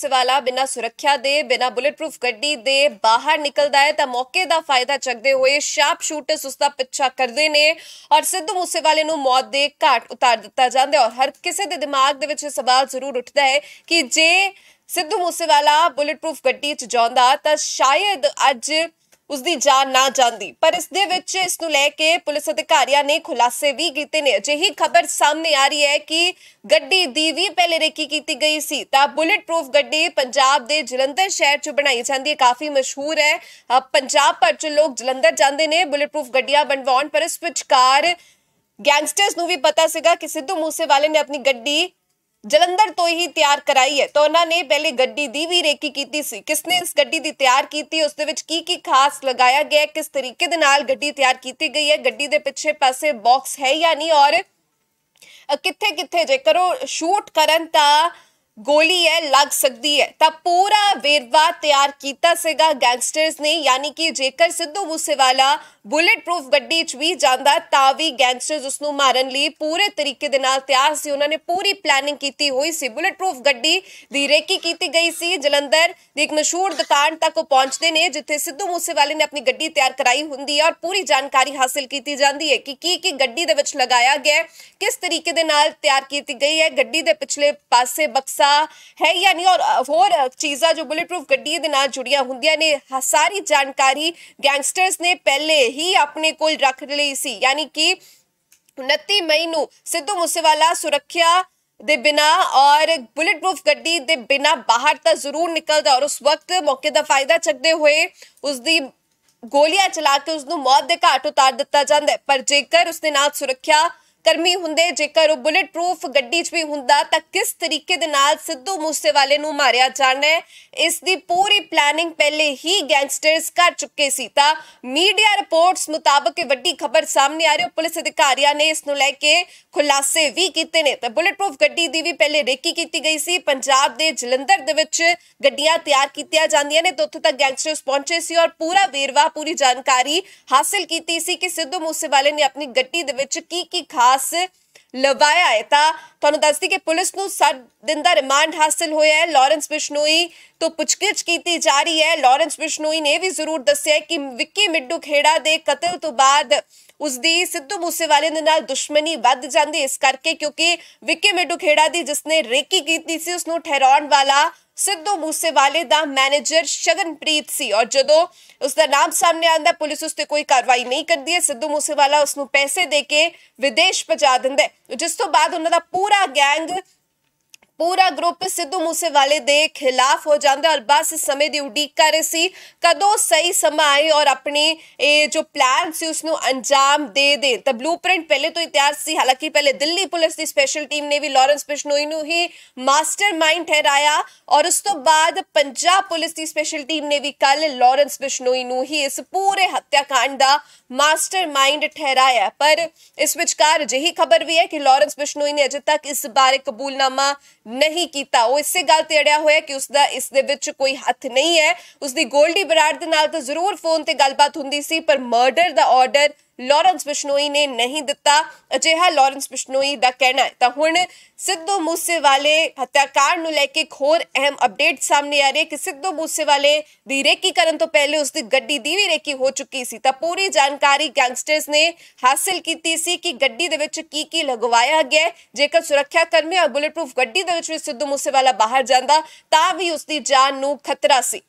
ਸਵਾਲਾ ਬਿਨਾ ਸੁਰੱਖਿਆ ਦੇ ਬਿਨਾ ਬੁਲੇਟ ਪ੍ਰੂਫ ਗੱਡੀ ਦੇ ਬਾਹਰ ਨਿਕਲਦਾ ਹੈ ਤਾਂ ਮੌਕੇ ਦਾ ਫਾਇਦਾ ਚੱਕਦੇ ਹੋਏ ਸ਼ਾਰਪ ਸ਼ੂਟਰਸ ਉਸ ਦਾ ਪਿੱਛਾ ਕਰਦੇ ਨੇ ਔਰ ਸਿੱਧੂ ਮੂਸੇਵਾਲੇ ਨੂੰ ਮੌਤ ਦੇ ਘਾਟ ਉਤਾਰ ਦਿੱਤਾ ਜਾਂਦਾ ਔਰ ਹਰ ਕਿਸੇ ਦੇ ਦਿਮਾਗ ਦੇ ਵਿੱਚ ਇਹ ਸਵਾਲ ਜ਼ਰੂਰ ਉੱਠਦਾ ਹੈ ਕਿ ਜੇ ਸਿੱਧੂ ਮੂਸੇਵਾਲਾ ਬੁਲੇਟ ਪ੍ਰੂਫ ਗੱਡੀ 'ਚ ਜਾਂਦਾ ਤਾਂ ਸ਼ਾਇਦ ਅੱਜ ਉਸ ਦੀ ਜਾਨ ਨਾ ਜਾਂਦੀ ਪਰ ਇਸ ਦੇ ਵਿੱਚ ਇਸ ਨੂੰ ਲੈ ਕੇ ਪੁਲਿਸ ਅਧਿਕਾਰੀਆਂ ਨੇ ਖੁਲਾਸੇ ਵੀ ਕੀਤੇ ਨੇ ਅਜਿਹੀ ਖਬਰ ਸਾਹਮਣੇ ਆ ਰਹੀ ਹੈ ਕਿ ਗੱਡੀ ਦੀ ਵੀ ਪਹਿਲੇ ਰੇਕੀ ਕੀਤੀ ਗਈ ਸੀ ਤਾਂ ਬੁਲੇਟ ਪ੍ਰੂਫ ਗੱਡੀ ਪੰਜਾਬ ਦੇ ਜਲੰਧਰ ਸ਼ਹਿਰ 'ਚ ਬਣਾਈ ਜਾਂਦੀ ਹੈ ਕਾਫੀ ਮਸ਼ਹੂਰ ਹੈ ਪੰਜਾਬ ਭਰ 'ਚ ਲੋਕ ਜਲੰਧਰ ਜਾਂਦੇ ਨੇ ਬੁਲੇਟ ਪ੍ਰੂਫ ਗੱਡੀਆਂ ਬਣਵਾਉਣ ਪਰ ਇਸ ਵਿੱਚ ਕਾਰ ਗੈਂਗਸਟਰਸ ਨੂੰ ਵੀ ਪਤਾ ਸੀਗਾ ਕਿ ਸਿੱਧੂ ਮੂਸੇਵਾਲੇ ਨੇ ਆਪਣੀ ਗੱਡੀ ਜਲੰਧਰ ਤੋਂ ਹੀ ਤਿਆਰ ਕਰਾਈ ਹੈ ਤਾਂ ਉਹਨਾਂ ਨੇ ਪਹਿਲੇ ਗੱਡੀ ਦੀ ਵੀ ਰੇਕੀ ਕੀਤੀ ਸੀ ਕਿਸਨੇ ਇਸ ਗੱਡੀ ਦੀ ਤਿਆਰ ਕੀਤੀ ਉਸ ਦੇ ਵਿੱਚ ਕੀ ਕੀ ਖਾਸ ਲਗਾਇਆ ਗਿਆ ਕਿਸ ਤਰੀਕੇ ਦੇ ਨਾਲ ਗੱਡੀ ਤਿਆਰ ਕੀਤੀ ਗਈ ਹੈ ਗੱਡੀ ਦੇ ਪਿੱਛੇ ਪਾਸੇ ਬਾਕਸ ਹੈ ਜਾਂ ਨਹੀਂ ਔਰ ਕਿੱਥੇ ਕਿੱਥੇ ਜੇਕਰ ਉਹ ਸ਼ੂਟ ਕਰਨ ਤਾਂ ਗੋਲੀ ਹੈ ਲੱਗ ਸਕਦੀ ਹੈ ਤਾਂ ਪੂਰਾ ਵੇਰਵਾ ਤਿਆਰ ਕੀਤਾ ਸੀਗਾ ਗੈਂਗਸਟਰਸ ਨੇ ਯਾਨੀ ਕਿ ਜੇਕਰ ਸਿੱਧੂ ਮੂਸੇਵਾਲਾ ਬੁਲੇਟ ਪ੍ਰੂਫ ਗੱਡੀ 'ਚ ਵੀ ਜਾਂਦਾ ਤਾਂ ਵੀ ਗੈਂਗਸਟਰਸ ਉਸ ਨੂੰ ਮਾਰਨ ਲਈ ਪੂਰੇ ਤਰੀਕੇ ਦੇ ਨਾਲ ਤਿਆਰ ਸੀ ਉਹਨਾਂ ਨੇ ਪੂਰੀ ਪਲੈਨਿੰਗ ਕੀਤੀ ਹੋਈ ਸੀ ਬੁਲੇਟ ਪ੍ਰੂਫ ਗੱਡੀ ਦੀ ਰੇਕੀ ਕੀਤੀ ਗਈ ਸੀ ਜਲੰਧਰ ਦੀ ਇੱਕ ਮਸ਼ਹੂਰ ਦੁਕਾਨ ਤੱਕ ਪਹੁੰਚਦੇ ਨੇ ਜਿੱਥੇ ਸਿੱਧੂ ਮੂਸੇਵਾਲੇ ਨੇ ਆਪਣੀ ਗੱਡੀ ਤਿਆਰ ਕਰਾਈ ਹੁੰਦੀ ਹੈ ਔਰ ਪੂਰੀ ਜਾਣਕਾਰੀ ਹਾਸਲ ਕੀਤੀ ਜਾਂਦੀ ਹੈ ਕਿ ਕੀ ਕੀ ਗੱਡੀ ਦੇ ਵਿੱਚ ਲਗਾਇਆ ਗਿਆ ਕਿਸ ਤਰੀਕੇ ਦੇ ਨਾਲ ਤਿਆਰ ਕੀਤੀ ਗਈ ਹੈ ਗੱਡੀ ਦੇ ਪਿਛਲੇ ਪਾਸੇ ਬਕਸਾ ਹੈ ਜਾਂ ਨਹੀਂ ਔਰ ਹੋਰ ਚੀਜ਼ਾਂ ਜੋ ਬੁਲੇਟ ਪ੍ਰੂਫ ਗੱਡੀ ਦੇ ਨਾਲ ਜੁੜੀਆਂ ਹੁੰਦੀਆਂ ਨੇ ਸਾਰੀ ਜਾਣਕਾਰੀ ਗੈਂਗਸਟਰਸ ਨੇ ਪਹਿਲੇ ਹੀ ਆਪਣੇ ਕੋਲ ਰੱਖ ਲਈ ਸੀ ਯਾਨੀ ਕਿ 29 ਮਈ ਨੂੰ ਸਿੱਧੂ ਮੂਸੇਵਾਲਾ ਸੁਰੱਖਿਆ ਦੇ ਬਿਨਾ ਔਰ ਬੁਲੇਟ ਪ੍ਰੂਫ ਗੱਡੀ ਦੇ ਬਿਨਾ ਬਾਹਰ ਤਾਂ ਜ਼ਰੂਰ ਨਿਕਲਦਾ ਔਰ ਉਸ ਵਕਤ ਮੌਕੇ ਦਾ ਫਾਇਦਾ ਚੱਕਦੇ ਹੋਏ ਉਸ ਦੀ ਗੋਲੀਆਂ ਚਲਾ ਕੇ ਉਸ ਨੂੰ ਮੌਤ ਦੇ ਘਾਟ ਉਤਾਰ ਦਿੱਤਾ ਜਾਂਦਾ ਪਰ ਜੇਕਰ ਉਸ ਦੇ ਨਾਲ ਸੁਰੱਖਿਆ ਕਰਮੀ ਹੁੰਦੇ ਜੇਕਰ ਉਹ ਬੁਲੇਟ ਪ੍ਰੂਫ ਗੱਡੀ 'ਚ ਵੀ ਹੁੰਦਾ ਤਾਂ ਕਿਸ ਤਰੀਕੇ ਦੇ ਨਾਲ ਸਿੱਧੂ ਮੂਸੇਵਾਲੇ ਨੂੰ ਮਾਰਿਆ ਜਾਣਾ ਹੈ ਇਸ ਦੀ ਪੂਰੀ ਪਲੈਨਿੰਗ ਪਹਿਲੇ ਹੀ ਗੈਂਗਸਟਰਸ ਕਰ ਚੁੱਕੇ ਸੀ ਤਾਂ ਮੀਡੀਆ ਰਿਪੋਰਟਸ ਮੁਤਾਬਕ ਇਹ ਵੱਡੀ ਖਬਰ ਸਾਹਮਣੇ ਆ ਰਹੀ ਹੈ ਪੁਲਿਸ ਅਧਿਕਾਰੀਆਂ ਨੇ ਇਸ ਨੂੰ ਲੈ ਕੇ ਖੁਲਾਸੇ ਵੀ ਕੀਤੇ ਨੇ ਤਾਂ ਬੁਲੇਟ ਪ੍ਰੂਫ ਗੱਡੀ ਦੀ ਵੀ ਪਹਿਲੇ ਰੇਕੀ ਕੀਤੀ ਗਈ ਸੀ ਪੰਜਾਬ ਦੇ ਜਲੰਧਰ ਦੇ ਵਿੱਚ ਗੱਡੀਆਂ ਤਿਆਰ ਕੀਤੀਆਂ ਜਾਂਦੀਆਂ ਨੇ ਦੁੱਥ ਤੱਕ ਗੈਂਗਸਟਰਸ ਪਹੁੰਚੇ ਸੀ ਔਰ ਪੂਰਾ ਵੇਰਵਾ ਪੂਰੀ ਜਾਣਕਾਰੀ ਹਾਸਲ ਕੀਤੀ ਸੀ ਕਿ ਸਿੱਧੂ ਮੂਸੇਵਾਲੇ ਨੇ ਆਪਣੀ ਗੱਡੀ ਦੇ ਵਿੱਚ ਕੀ ਕੀ ਖਾਸ ਪਾਸ ਲਵਾਇਆ ਹੈ ਤਾਂ ਤੁਹਾਨੂੰ ਦੱਸਦੀ ਕਿ ਪੁਲਿਸ ਨੂੰ 7 ਦਿਨ ਦਾ ਰਿਮਾਂਡ ਹਾਸਲ ਹੋਇਆ ਹੈ ਲਾਰੈਂਸ ਬਿਸ਼ਨੋਈ ਤੋਂ ਪੁੱਛਗਿੱਛ ਕੀਤੀ ਜਾ ਰਹੀ ਹੈ ਲਾਰੈਂਸ ਬਿਸ਼ਨੋਈ ਨੇ ਵੀ ਜ਼ਰੂਰ ਦੱਸਿਆ ਕਿ ਵਿੱਕੀ ਮਿੱਡੂ ਖੇੜਾ ਦੇ ਕਤਲ ਤੋਂ ਬਾਅਦ ਉਸ ਦੀ ਸਿੱਧੂ ਮੂਸੇਵਾਲੇ ਦੇ ਨਾਲ ਦੁਸ਼ਮਣੀ ਵੱਧ ਜਾਂਦੀ ਇਸ ਕਰਕੇ ਕਿਉਂਕਿ ਵਿੱਕੀ ਮਿੱਡੂ ਖੇੜਾ ਦੀ ਜਿਸਨੇ ਰੇਕੀ ਕੀਤੀ ਸੀ ਉਸ ਨੂੰ ਠਹਿਰਾਉਣ ਵਾਲਾ ਸਿੱਧੂ ਮੂਸੇਵਾਲੇ ਦਾ ਮੈਨੇਜਰ ਸ਼ਗਨਪ੍ਰੀਤ ਸੀ ਔਰ ਜਦੋਂ ਉਸ ਦਾ ਨਾਮ ਸਾਹਮਣੇ ਆਂਦਾ ਪੁਲਿਸ ਉਸ ਤੇ ਕੋਈ ਕਾਰਵਾਈ ਨਹੀਂ ਕਰਦੀ ਹੈ ਸਿੱਧੂ ਮੂਸੇਵਾਲਾ ਉਸ ਨੂੰ ਪੈਸੇ ਦੇ ਕੇ ਵਿਦੇਸ਼ ਭਜਾ ਦਿੰਦਾ ਜਿਸ ਤੋਂ ਬਾਅਦ ਉਹਨਾਂ ਦਾ ਪੂਰਾ ਗੈਂਗ ਪੂਰਾ ਗਰੁੱਪ ਸਿੱਧੂ ਮੂਸੇਵਾਲੇ ਦੇ ਖਿਲਾਫ ਹੋ ਜਾਂਦਾ ਔਰ ਬਸ ਸਮੇਂ ਦੀ ਉਡੀਕ ਕਰ ਰਹੀ ਸੀ ਕਦੋਂ ਸਹੀ ਸਮਾਂ ਆਏ ਔਰ ਆਪਣੀ ਇਹ ਜੋ ਪਲਾਨ ਸੀ ਉਸ ਨੂੰ ਅੰਜਾਮ ਦੇ ਦੇ ਤਾਂ ਬਲੂਪ੍ਰਿੰਟ ਪਹਿਲੇ ਤੋਂ ਹੀ ਤਿਆਰ ਸੀ ਹਾਲਾਂਕਿ ਪਹਿਲੇ ਦਿੱਲੀ ਪੁਲਿਸ ਦੀ ਸਪੈਸ਼ਲ ਟੀਮ ਨੇ ਵੀ ਲਾਰੈਂਸ ਬਿਸ਼ਨੋਈ ਨੂੰ ਹੀ ਮਾਸਟਰਮਾਈਂਡ ਠਹਿਰਾਇਆ ਔਰ ਉਸ ਤੋਂ ਬਾਅਦ ਪੰਜਾਬ ਪੁਲਿਸ ਦੀ ਸਪੈਸ਼ਲ ਟੀਮ ਨੇ ਵੀ ਕੱਲ ਲਾਰੈਂਸ ਬਿਸ਼ਨੋਈ ਨੂੰ ਹੀ ਇਸ ਪੂਰੇ ਹੱਤਿਆਕਾਂਡ ਦਾ ਮਾਸਟਰਮਾਈਂਡ ਠਹਿਰਾਇਆ ਪਰ ਇਸ ਵਿਚਕਾਰ ਜਿਹੀ ਖਬਰ ਵੀ ਹੈ ਕਿ ਲਾਰੈਂਸ ਬਿਸ਼ਨੋਈ ਨੇ ਅਜੇ ਤੱਕ ਇਸ ਬਾਰੇ ਕਬੂਲਨਾਮਾ ਨਹੀਂ ਕੀਤਾ ਉਹ ਇਸੇ ਗੱਲ ਤੇ ਅੜਿਆ ਹੋਇਆ ਕਿ ਉਸ ਦਾ ਇਸ ਦੇ ਵਿੱਚ ਕੋਈ ਹੱਥ ਨਹੀਂ ਹੈ ਉਸ ਦੀ ਗੋਲਡੀ ਬਰਾੜ ਦੇ ਨਾਲ ਤਾਂ ਜ਼ਰੂਰ ਫੋਨ ਤੇ ਗੱਲਬਾਤ ਹੁੰਦੀ ਸੀ ਪਰ ਮਰਡਰ ਦਾ ਆਰਡਰ ਲਾਰੈਂਸ ਬਿਸ਼ਨੋਈ ਨੇ ਨਹੀਂ ਦਿੱਤਾ ਅਜਿਹਾ ਲਾਰੈਂਸ ਬਿਸ਼ਨੋਈ ਦਾ ਕਹਿਣਾ ਹੈ ਤਾਂ ਹੁਣ ਸਿੱਧੂ ਮੂਸੇਵਾਲੇ ਹੱਤਿਆਕਾਰ ਨੂੰ ਲੈ ਕੇ ਇੱਕ ਹੋਰ ਅਹਿਮ ਅਪਡੇਟ ਸਾਹਮਣੇ ਆ ਰਹੀ ਹੈ ਕਿ ਸਿੱਧੂ ਮੂਸੇਵਾਲੇ ਦੀ ਰੇਕੀ ਕਰਨ ਤੋਂ ਪਹਿਲੇ ਉਸ ਦੀ ਗੱਡੀ ਦੀ ਵੀ ਰੇਕੀ ਹੋ ਚੁੱਕੀ ਸੀ ਤਾਂ ਪੂਰੀ ਜਾਣਕਾਰੀ ਗੈਂਗਸਟਰਸ ਨੇ ਹਾਸਲ ਕੀਤੀ ਸੀ ਕਿ ਗੱਡੀ ਦੇ ਵਿੱਚ ਕੀ ਕੀ ਲਗਵਾਇਆ ਗਿਆ ਜੇਕਰ ਸੁਰੱਖਿਆ ਕਰਮੀ ਆ ਬੁਲੇਟ ਪ੍ਰੂਫ ਗੱਡੀ ਦੇ ਵਿੱਚ ਸਿੱਧੂ ਮੂਸੇਵਾਲਾ ਬਾਹਰ ਜਾਂਦਾ ਤਾਂ ਵੀ ਉਸ ਦੀ ਜਾਨ ਨੂੰ ਖਤਰਾ ਸੀ